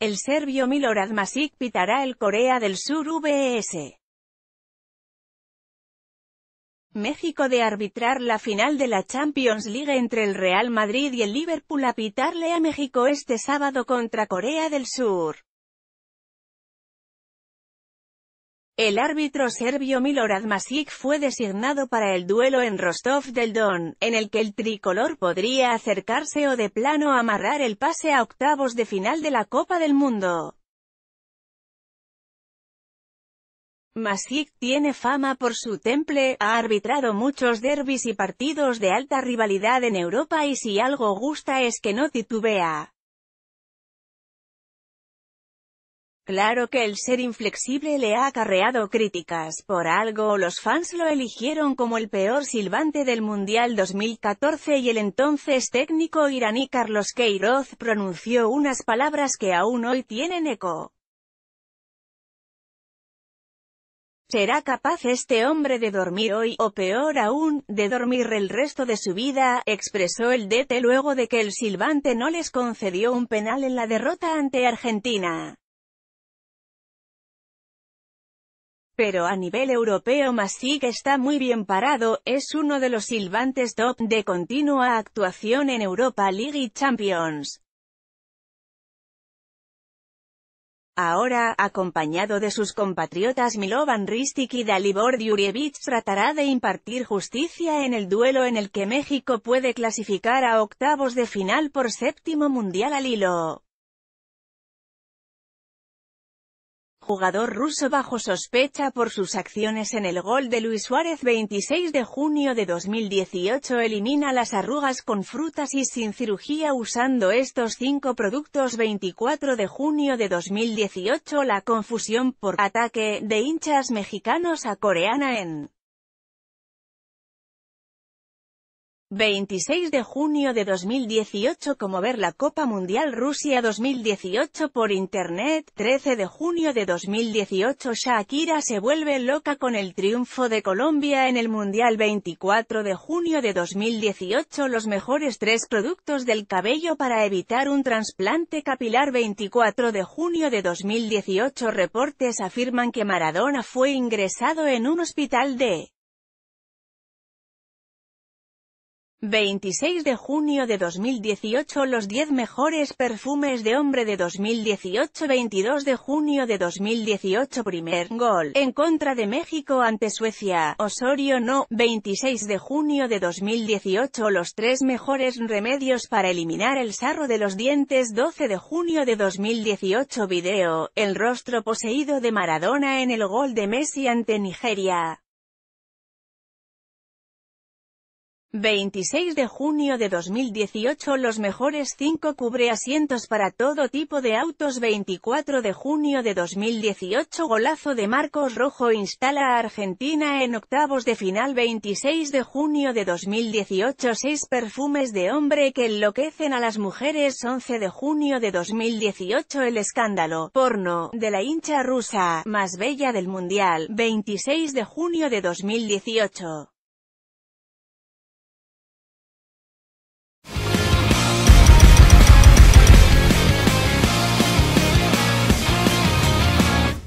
El serbio Milorad Masic pitará el Corea del Sur vs. México de arbitrar la final de la Champions League entre el Real Madrid y el Liverpool a pitarle a México este sábado contra Corea del Sur. El árbitro serbio Milorad Masic fue designado para el duelo en Rostov del Don, en el que el tricolor podría acercarse o de plano amarrar el pase a octavos de final de la Copa del Mundo. Masic tiene fama por su temple, ha arbitrado muchos derbis y partidos de alta rivalidad en Europa y si algo gusta es que no titubea. Claro que el ser inflexible le ha acarreado críticas, por algo los fans lo eligieron como el peor silbante del Mundial 2014 y el entonces técnico iraní Carlos Queiroz pronunció unas palabras que aún hoy tienen eco. ¿Será capaz este hombre de dormir hoy, o peor aún, de dormir el resto de su vida?, expresó el DT luego de que el silbante no les concedió un penal en la derrota ante Argentina. pero a nivel europeo que está muy bien parado, es uno de los silbantes top de continua actuación en Europa League y Champions. Ahora, acompañado de sus compatriotas Milovan Ristik y Dalibor Djurjevic tratará de impartir justicia en el duelo en el que México puede clasificar a octavos de final por séptimo mundial al hilo. jugador ruso bajo sospecha por sus acciones en el gol de Luis Suárez 26 de junio de 2018 elimina las arrugas con frutas y sin cirugía usando estos cinco productos 24 de junio de 2018 la confusión por ataque de hinchas mexicanos a coreana en 26 de junio de 2018 como ver la Copa Mundial Rusia 2018 por Internet, 13 de junio de 2018 Shakira se vuelve loca con el triunfo de Colombia en el Mundial 24 de junio de 2018 los mejores tres productos del cabello para evitar un trasplante capilar 24 de junio de 2018 reportes afirman que Maradona fue ingresado en un hospital de 26 de junio de 2018 Los 10 mejores perfumes de hombre de 2018 22 de junio de 2018 Primer gol, en contra de México ante Suecia, Osorio no, 26 de junio de 2018 Los 3 mejores remedios para eliminar el sarro de los dientes 12 de junio de 2018 Video, el rostro poseído de Maradona en el gol de Messi ante Nigeria 26 de junio de 2018 Los mejores 5 cubre asientos para todo tipo de autos 24 de junio de 2018 Golazo de Marcos Rojo instala a Argentina en octavos de final 26 de junio de 2018 6 perfumes de hombre que enloquecen a las mujeres 11 de junio de 2018 El escándalo, porno, de la hincha rusa, más bella del mundial, 26 de junio de 2018